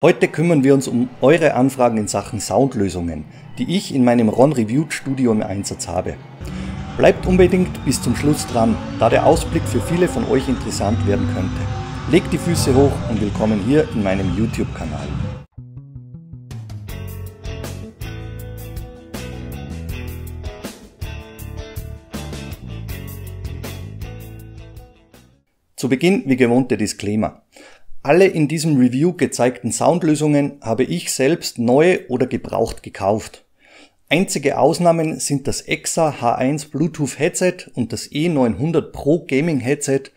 Heute kümmern wir uns um eure Anfragen in Sachen Soundlösungen, die ich in meinem Ron Reviewed Studio im Einsatz habe. Bleibt unbedingt bis zum Schluss dran, da der Ausblick für viele von euch interessant werden könnte. Legt die Füße hoch und willkommen hier in meinem YouTube-Kanal. Zu Beginn wie gewohnt der Disclaimer. Alle in diesem Review gezeigten Soundlösungen habe ich selbst neu oder gebraucht gekauft. Einzige Ausnahmen sind das EXA H1 Bluetooth Headset und das E900 Pro Gaming Headset,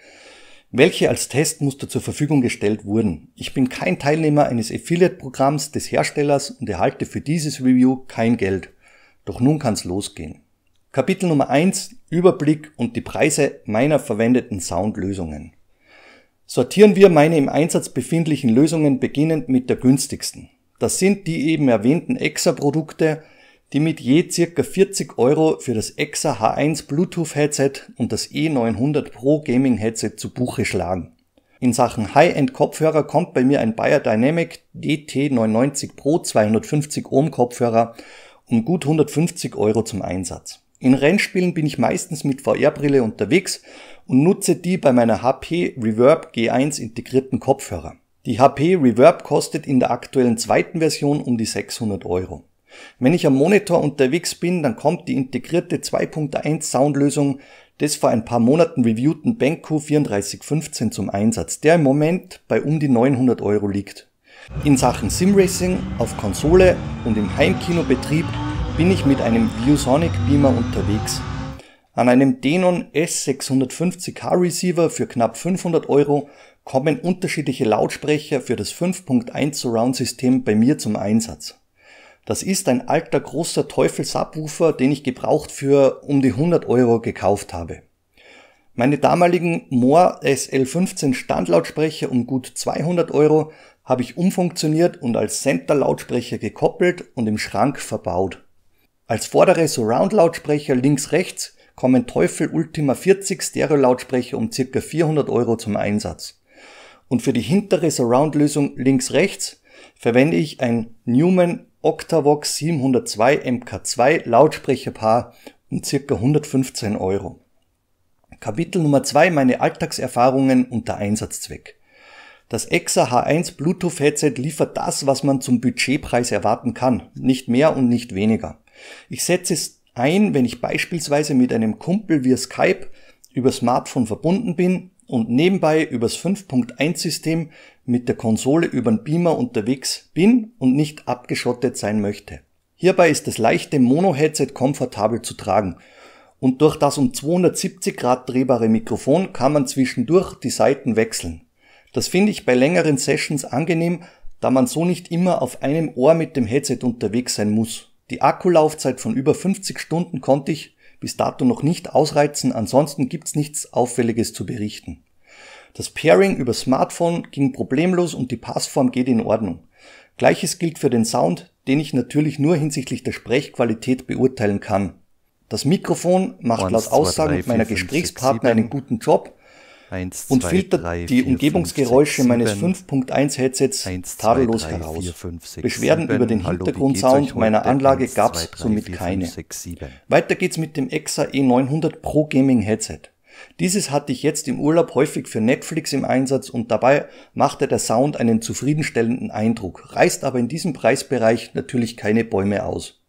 welche als Testmuster zur Verfügung gestellt wurden. Ich bin kein Teilnehmer eines Affiliate-Programms des Herstellers und erhalte für dieses Review kein Geld. Doch nun kann's losgehen. Kapitel Nummer 1 Überblick und die Preise meiner verwendeten Soundlösungen Sortieren wir meine im Einsatz befindlichen Lösungen beginnend mit der günstigsten, das sind die eben erwähnten exa produkte die mit je ca. 40 Euro für das EXA H1 Bluetooth Headset und das E900 Pro Gaming Headset zu Buche schlagen. In Sachen High-End Kopfhörer kommt bei mir ein Bayer Dynamic DT990 Pro 250 Ohm Kopfhörer um gut 150 Euro zum Einsatz in Rennspielen bin ich meistens mit VR-Brille unterwegs und nutze die bei meiner HP Reverb G1 integrierten Kopfhörer. Die HP Reverb kostet in der aktuellen zweiten Version um die 600 Euro. Wenn ich am Monitor unterwegs bin, dann kommt die integrierte 2.1 Soundlösung des vor ein paar Monaten reviewten BenQ 3415 zum Einsatz, der im Moment bei um die 900 Euro liegt. In Sachen Simracing auf Konsole und im Heimkinobetrieb bin ich mit einem ViewSonic Beamer unterwegs. An einem Denon S650H Receiver für knapp 500 Euro kommen unterschiedliche Lautsprecher für das 5.1 Surround System bei mir zum Einsatz. Das ist ein alter großer Teufelsabwoofer, den ich gebraucht für um die 100 Euro gekauft habe. Meine damaligen Moore SL15 Standlautsprecher um gut 200 Euro habe ich umfunktioniert und als Center-Lautsprecher gekoppelt und im Schrank verbaut. Als vordere Surround-Lautsprecher links/rechts kommen Teufel Ultima 40 Stereo-Lautsprecher um ca. 400 Euro zum Einsatz. Und für die hintere Surround-Lösung links/rechts verwende ich ein Newman Octavox 702 MK2 Lautsprecherpaar um ca. 115 Euro. Kapitel Nummer 2 Meine Alltagserfahrungen und der Einsatzzweck. Das EXA H1 Bluetooth Headset liefert das, was man zum Budgetpreis erwarten kann, nicht mehr und nicht weniger. Ich setze es ein, wenn ich beispielsweise mit einem Kumpel via Skype über Smartphone verbunden bin und nebenbei übers 5.1-System mit der Konsole über den Beamer unterwegs bin und nicht abgeschottet sein möchte. Hierbei ist das leichte Mono-Headset komfortabel zu tragen und durch das um 270 Grad drehbare Mikrofon kann man zwischendurch die Seiten wechseln. Das finde ich bei längeren Sessions angenehm, da man so nicht immer auf einem Ohr mit dem Headset unterwegs sein muss die Akkulaufzeit von über 50 Stunden konnte ich bis dato noch nicht ausreizen, ansonsten gibt's nichts Auffälliges zu berichten. Das Pairing über Smartphone ging problemlos und die Passform geht in Ordnung. Gleiches gilt für den Sound, den ich natürlich nur hinsichtlich der Sprechqualität beurteilen kann. Das Mikrofon macht laut Aussagen meiner Gesprächspartner einen guten Job, 1, und filtert 3, 4, die Umgebungsgeräusche 5, 6, meines 5.1 Headsets tadellos 3, heraus. 4, 5, 6, Beschwerden 7, über den Hintergrundsound meiner Anlage 1, gab's somit 4, keine. 6, Weiter geht's mit dem EXA E900 Pro Gaming Headset. Dieses hatte ich jetzt im Urlaub häufig für Netflix im Einsatz und dabei machte der Sound einen zufriedenstellenden Eindruck, reißt aber in diesem Preisbereich natürlich keine Bäume aus.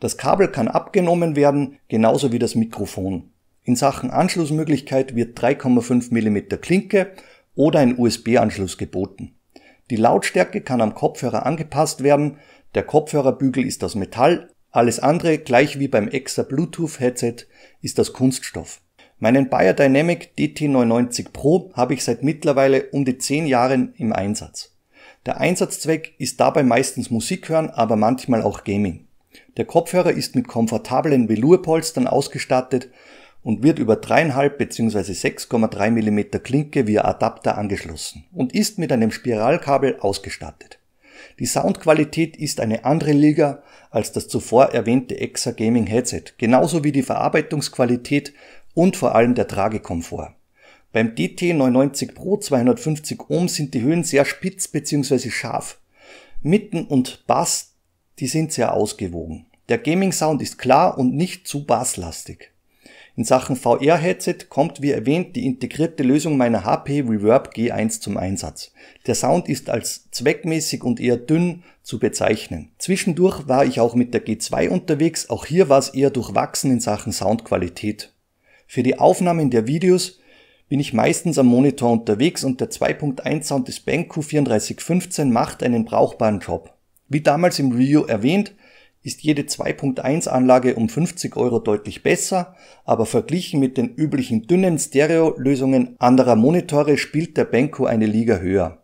Das Kabel kann abgenommen werden, genauso wie das Mikrofon. In Sachen Anschlussmöglichkeit wird 3,5 mm Klinke oder ein USB-Anschluss geboten. Die Lautstärke kann am Kopfhörer angepasst werden, der Kopfhörerbügel ist aus Metall, alles andere, gleich wie beim Exa Bluetooth Headset, ist aus Kunststoff. Meinen Bayer Dynamic DT990 Pro habe ich seit mittlerweile um die 10 Jahren im Einsatz. Der Einsatzzweck ist dabei meistens Musik hören, aber manchmal auch Gaming. Der Kopfhörer ist mit komfortablen Velourpolstern ausgestattet, und wird über 3,5 bzw. 6,3 mm Klinke via Adapter angeschlossen und ist mit einem Spiralkabel ausgestattet. Die Soundqualität ist eine andere Liga als das zuvor erwähnte Exa Gaming Headset, genauso wie die Verarbeitungsqualität und vor allem der Tragekomfort. Beim DT990 Pro 250 Ohm sind die Höhen sehr spitz bzw. scharf. Mitten und Bass, die sind sehr ausgewogen. Der Gaming Sound ist klar und nicht zu basslastig. In Sachen VR-Headset kommt wie erwähnt die integrierte Lösung meiner HP Reverb G1 zum Einsatz. Der Sound ist als zweckmäßig und eher dünn zu bezeichnen. Zwischendurch war ich auch mit der G2 unterwegs, auch hier war es eher durchwachsen in Sachen Soundqualität. Für die Aufnahmen der Videos bin ich meistens am Monitor unterwegs und der 2.1 Sound des Benq 3415 macht einen brauchbaren Job. Wie damals im Review erwähnt, ist jede 2.1-Anlage um 50 Euro deutlich besser, aber verglichen mit den üblichen dünnen Stereo-Lösungen anderer Monitore spielt der Benko eine Liga höher.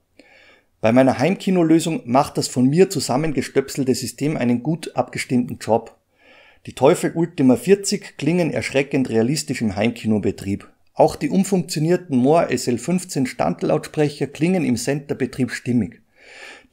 Bei meiner Heimkino-Lösung macht das von mir zusammengestöpselte System einen gut abgestimmten Job. Die Teufel Ultima 40 klingen erschreckend realistisch im Heimkinobetrieb. Auch die umfunktionierten Moor SL15 Standlautsprecher klingen im Centerbetrieb stimmig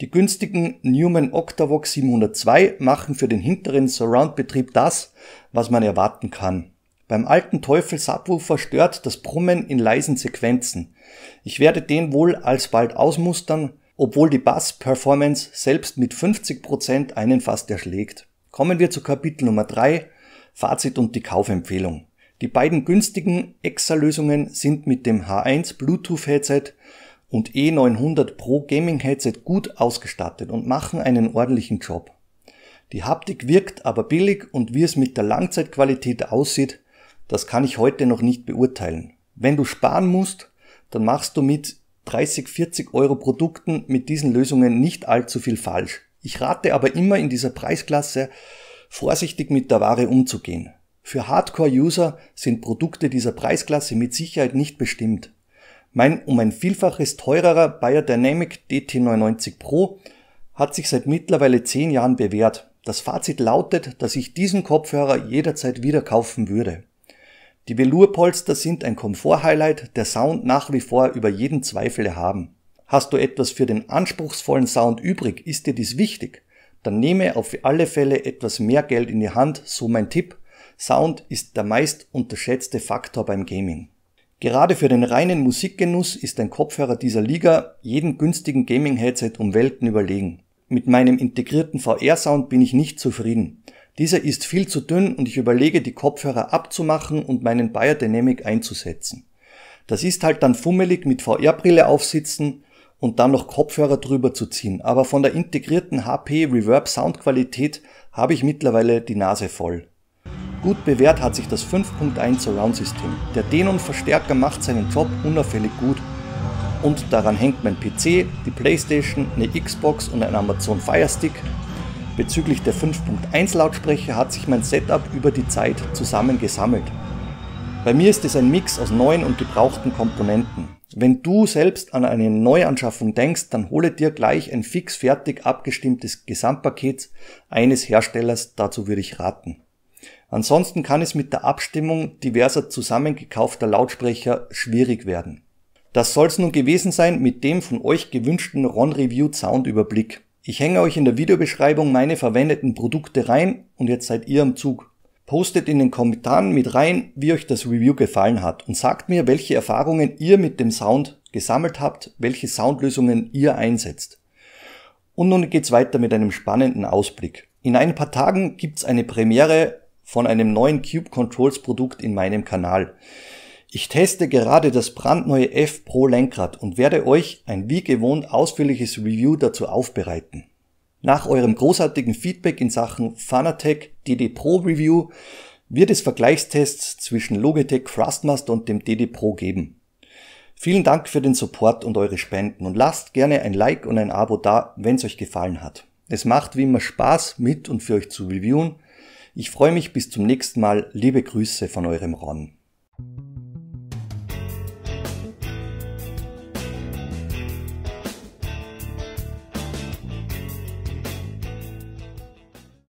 die günstigen Newman Octavox 702 machen für den hinteren Surround-Betrieb das, was man erwarten kann. Beim alten Teufel-Subwoofer stört das Brummen in leisen Sequenzen. Ich werde den wohl alsbald ausmustern, obwohl die Bass-Performance selbst mit 50% einen fast erschlägt. Kommen wir zu Kapitel Nummer 3, Fazit und die Kaufempfehlung. Die beiden günstigen Exa-Lösungen sind mit dem H1 Bluetooth-Headset und E900 Pro Gaming Headset gut ausgestattet und machen einen ordentlichen Job. Die Haptik wirkt aber billig und wie es mit der Langzeitqualität aussieht, das kann ich heute noch nicht beurteilen. Wenn du sparen musst, dann machst du mit 30, 40 Euro Produkten mit diesen Lösungen nicht allzu viel falsch. Ich rate aber immer in dieser Preisklasse, vorsichtig mit der Ware umzugehen. Für Hardcore-User sind Produkte dieser Preisklasse mit Sicherheit nicht bestimmt. Mein um ein Vielfaches teurerer Beyerdynamic DT990 Pro hat sich seit mittlerweile 10 Jahren bewährt. Das Fazit lautet, dass ich diesen Kopfhörer jederzeit wieder kaufen würde. Die Velourpolster sind ein Komfort-Highlight, der Sound nach wie vor über jeden Zweifel erhaben. Hast du etwas für den anspruchsvollen Sound übrig, ist dir dies wichtig, dann nehme auf alle Fälle etwas mehr Geld in die Hand, so mein Tipp. Sound ist der meist unterschätzte Faktor beim Gaming. Gerade für den reinen Musikgenuss ist ein Kopfhörer dieser Liga jedem günstigen Gaming-Headset um Welten überlegen. Mit meinem integrierten VR-Sound bin ich nicht zufrieden. Dieser ist viel zu dünn und ich überlege, die Kopfhörer abzumachen und meinen Biodynamic einzusetzen. Das ist halt dann fummelig mit VR-Brille aufsitzen und dann noch Kopfhörer drüber zu ziehen, aber von der integrierten HP Reverb Soundqualität habe ich mittlerweile die Nase voll. Gut bewährt hat sich das 5.1 Surround-System. Der Denon-Verstärker macht seinen Job unauffällig gut und daran hängt mein PC, die Playstation, eine Xbox und ein Amazon Fire Stick. Bezüglich der 5.1 Lautsprecher hat sich mein Setup über die Zeit zusammengesammelt. Bei mir ist es ein Mix aus neuen und gebrauchten Komponenten. Wenn du selbst an eine Neuanschaffung denkst, dann hole dir gleich ein fix fertig abgestimmtes Gesamtpaket eines Herstellers, dazu würde ich raten. Ansonsten kann es mit der Abstimmung diverser zusammengekaufter Lautsprecher schwierig werden. Das soll's nun gewesen sein mit dem von euch gewünschten RON-Review Überblick. Ich hänge euch in der Videobeschreibung meine verwendeten Produkte rein und jetzt seid ihr am Zug. Postet in den Kommentaren mit rein, wie euch das Review gefallen hat und sagt mir, welche Erfahrungen ihr mit dem Sound gesammelt habt, welche Soundlösungen ihr einsetzt. Und nun geht's weiter mit einem spannenden Ausblick. In ein paar Tagen gibt's eine Premiere von einem neuen Cube Controls Produkt in meinem Kanal. Ich teste gerade das brandneue F Pro Lenkrad und werde euch ein wie gewohnt ausführliches Review dazu aufbereiten. Nach eurem großartigen Feedback in Sachen Fanatec DD Pro Review wird es Vergleichstests zwischen Logitech Thrustmaster und dem DD Pro geben. Vielen Dank für den Support und eure Spenden und lasst gerne ein Like und ein Abo da, wenn es euch gefallen hat. Es macht wie immer Spaß, mit und für euch zu reviewen ich freue mich bis zum nächsten Mal. Liebe Grüße von eurem Ron.